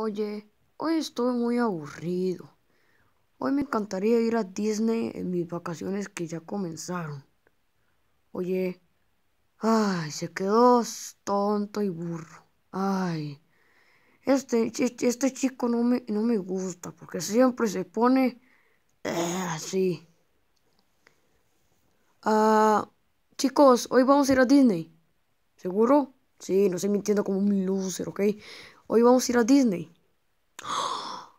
Oye, hoy estoy muy aburrido. Hoy me encantaría ir a Disney en mis vacaciones que ya comenzaron. Oye, ay, se quedó tonto y burro. Ay, este, este chico no me, no me gusta porque siempre se pone eh, así. Ah, chicos, hoy vamos a ir a Disney. ¿Seguro? Sí, no estoy mintiendo como un loser, ¿ok? Hoy vamos a ir a Disney.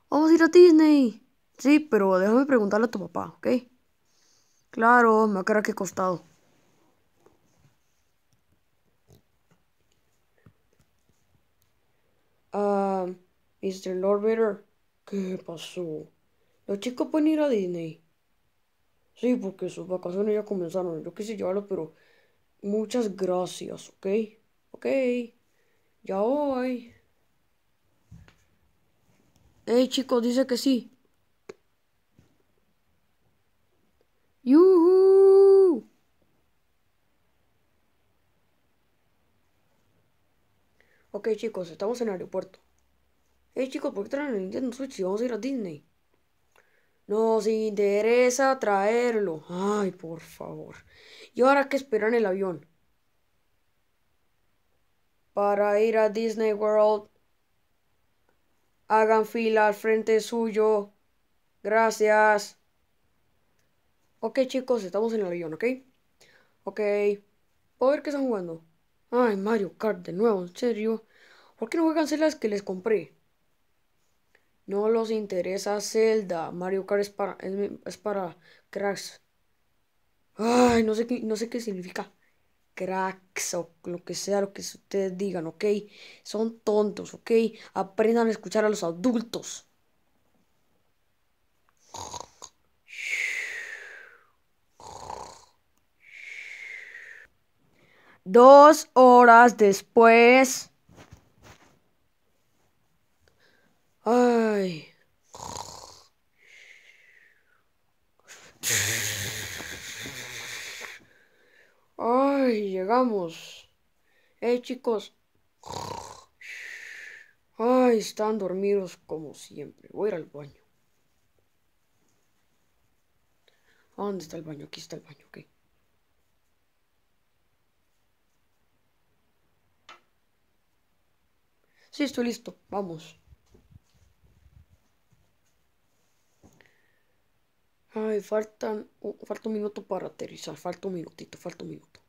Vamos a ir a Disney. Sí, pero déjame preguntarle a tu papá, ¿ok? Claro, me va a quedar costado. Ah, Mr. Lord ¿qué pasó? Los chicos pueden ir a Disney. Sí, porque sus vacaciones ya comenzaron. Yo quise llevarlo, pero muchas gracias, ¿ok? Ok, ya voy. Hey chicos, dice que sí. ¡Yuhu! Ok chicos, estamos en el aeropuerto. Hey chicos, ¿por qué traen el Nintendo Switch si vamos a ir a Disney? Nos interesa traerlo. Ay, por favor. ¿Y ahora que esperar en el avión? Para ir a Disney World Hagan fila al frente suyo. Gracias. Ok, chicos, estamos en el avión, ¿ok? Ok. ¿Puedo ver qué están jugando? Ay, Mario Kart, de nuevo, en serio. ¿Por qué no juegan celas que les compré? No los interesa Zelda. Mario Kart es para, es, para cracks. Ay, no sé, qué, no sé qué significa cracks o lo que sea, lo que ustedes digan, ¿ok? Son tontos, ¿ok? Aprendan a escuchar a los adultos. Dos horas después... Ay. llegamos. Eh, chicos. Ay, están dormidos como siempre. Voy a ir al baño. ¿Dónde está el baño? Aquí está el baño, ok. Sí, estoy listo. Vamos. Ay, faltan, oh, falta un minuto para aterrizar. Falta un minutito, falta un minuto.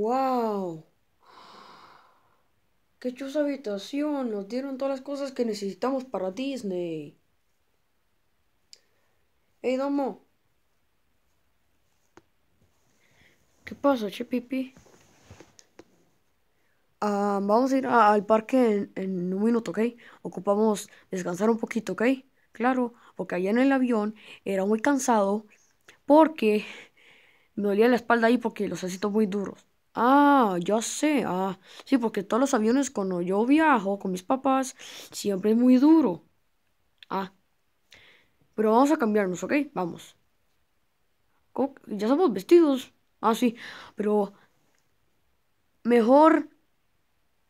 ¡Wow! ¡Qué chusa habitación! Nos dieron todas las cosas que necesitamos para Disney. ¡Ey, Domo! ¿Qué pasa, che pipi? Ah, vamos a ir al parque en, un minuto, ¿ok? Ocupamos descansar un poquito, ¿ok? Claro, porque allá en el avión era muy cansado porque me dolía la espalda ahí porque los asientos muy duros. Ah, ya sé. Ah, sí, porque todos los aviones cuando yo viajo con mis papás siempre es muy duro. Ah. Pero vamos a cambiarnos, ¿ok? Vamos. Ya somos vestidos. Ah, sí. Pero mejor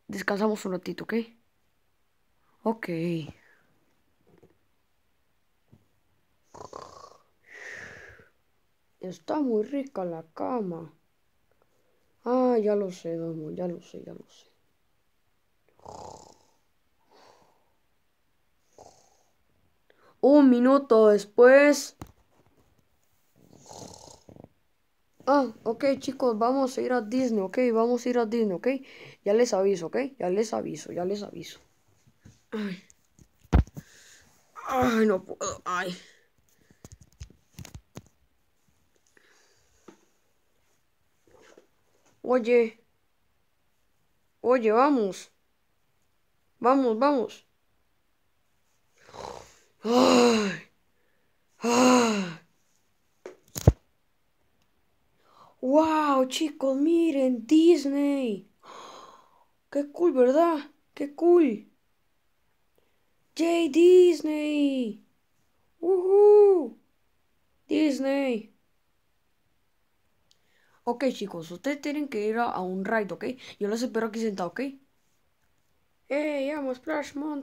descansamos un ratito, ¿ok? Ok. Está muy rica la cama. Ah, ya lo sé, Domo, ya lo sé, ya lo sé. Un minuto después. Ah, ok chicos, vamos a ir a Disney, ok, vamos a ir a Disney, ok. Ya les aviso, ok, ya les aviso, ya les aviso. Ay, Ay no puedo, ay. Oye. Oye, vamos. Vamos, vamos. ¡Ay! ¡Wow, chicos! Miren, Disney. ¡Qué cool, verdad! ¡Qué cool! ¡Jay Disney! ¡Woohoo! Disney. Ok, chicos, ustedes tienen que ir a, un raid, ¿ok? Yo los espero aquí sentado, ¿ok? Hey, vamos, Splash Mountain.